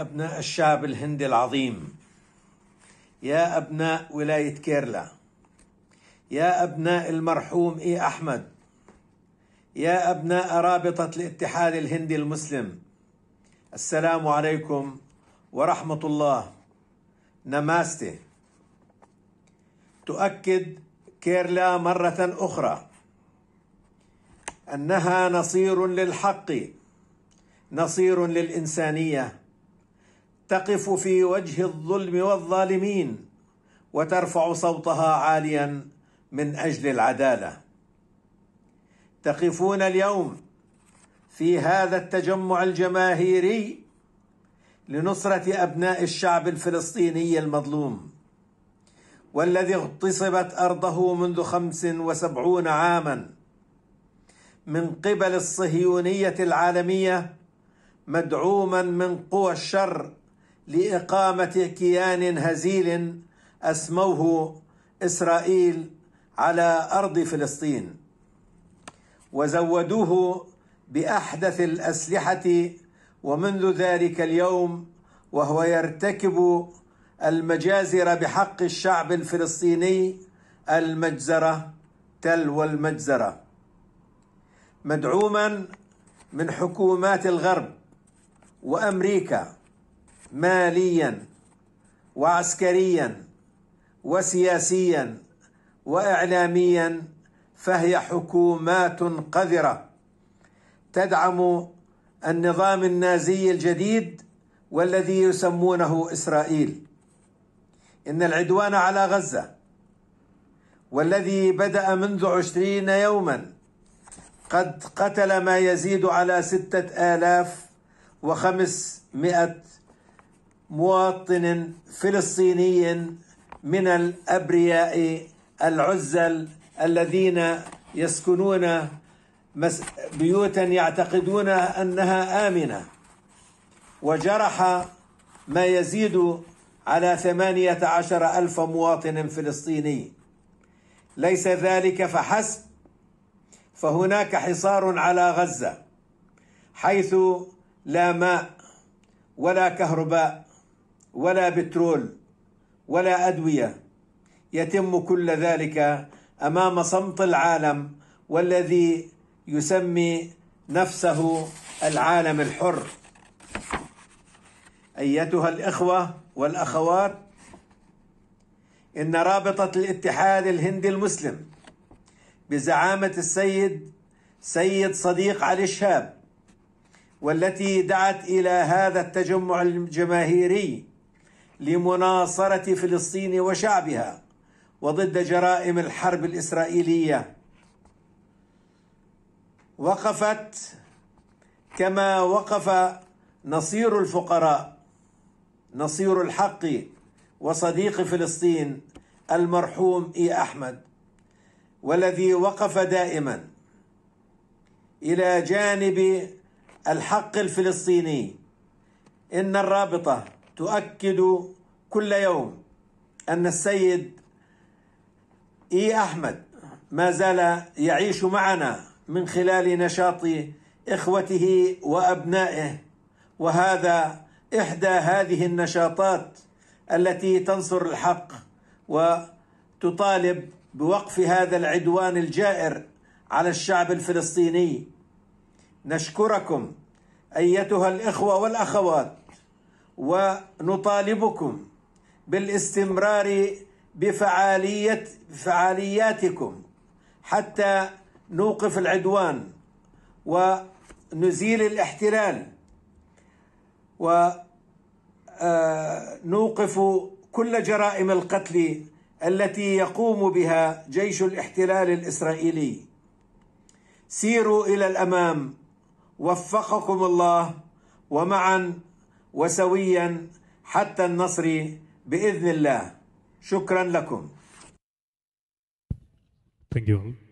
أبناء الشعب الهندي العظيم يا أبناء ولاية كيرلا يا أبناء المرحوم إي أحمد يا أبناء رابطة الاتحاد الهندي المسلم السلام عليكم ورحمة الله نماستي تؤكد كيرلا مرة أخرى أنها نصير للحق نصير للإنسانية تقف في وجه الظلم والظالمين وترفع صوتها عاليا من اجل العداله تقفون اليوم في هذا التجمع الجماهيري لنصره ابناء الشعب الفلسطيني المظلوم والذي اغتصبت ارضه منذ خمس وسبعون عاما من قبل الصهيونيه العالميه مدعوما من قوى الشر لإقامة كيان هزيل أسموه إسرائيل على أرض فلسطين وزودوه بأحدث الأسلحة ومنذ ذلك اليوم وهو يرتكب المجازر بحق الشعب الفلسطيني المجزرة تلو المجزرة مدعوما من حكومات الغرب وأمريكا ماليا وعسكريا وسياسيا واعلاميا فهي حكومات قذره تدعم النظام النازي الجديد والذي يسمونه اسرائيل ان العدوان على غزه والذي بدا منذ عشرين يوما قد قتل ما يزيد على سته الاف وخمسمائه مواطن فلسطيني من الابرياء العزل الذين يسكنون بيوتا يعتقدون انها امنه وجرح ما يزيد على ثمانية عشر ألف مواطن فلسطيني ليس ذلك فحسب فهناك حصار على غزة حيث لا ماء ولا كهرباء ولا بترول ولا ادويه يتم كل ذلك امام صمت العالم والذي يسمي نفسه العالم الحر ايتها الاخوه والاخوات ان رابطه الاتحاد الهندي المسلم بزعامه السيد سيد صديق علي الشاب والتي دعت الى هذا التجمع الجماهيري لمناصرة فلسطين وشعبها وضد جرائم الحرب الإسرائيلية وقفت كما وقف نصير الفقراء نصير الحق وصديق فلسطين المرحوم إي أحمد والذي وقف دائما إلى جانب الحق الفلسطيني إن الرابطة تؤكد كل يوم أن السيد إي أحمد ما زال يعيش معنا من خلال نشاط إخوته وأبنائه وهذا إحدى هذه النشاطات التي تنصر الحق وتطالب بوقف هذا العدوان الجائر على الشعب الفلسطيني نشكركم ايتها الاخوه والاخوات ونطالبكم بالاستمرار بفعالية فعالياتكم حتى نوقف العدوان ونزيل الاحتلال ونوقف آه، كل جرائم القتل التي يقوم بها جيش الاحتلال الاسرائيلي سيروا الى الامام وفقكم الله ومعا وسويا حتى النصر باذن الله شكرا لكم Thank you.